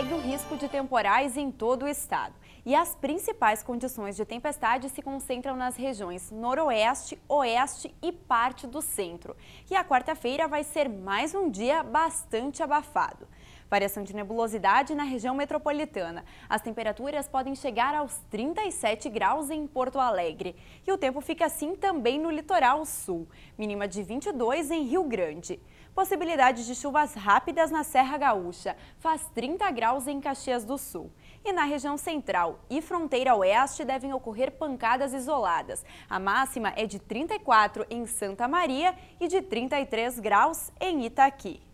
segue o risco de temporais em todo o estado. E as principais condições de tempestade se concentram nas regiões noroeste, oeste e parte do centro. E a quarta-feira vai ser mais um dia bastante abafado. Variação de nebulosidade na região metropolitana. As temperaturas podem chegar aos 37 graus em Porto Alegre. E o tempo fica assim também no litoral sul, mínima de 22 em Rio Grande. Possibilidade de chuvas rápidas na Serra Gaúcha, faz 30 graus em Caxias do Sul. E na região central e fronteira oeste devem ocorrer pancadas isoladas. A máxima é de 34 em Santa Maria e de 33 graus em Itaqui.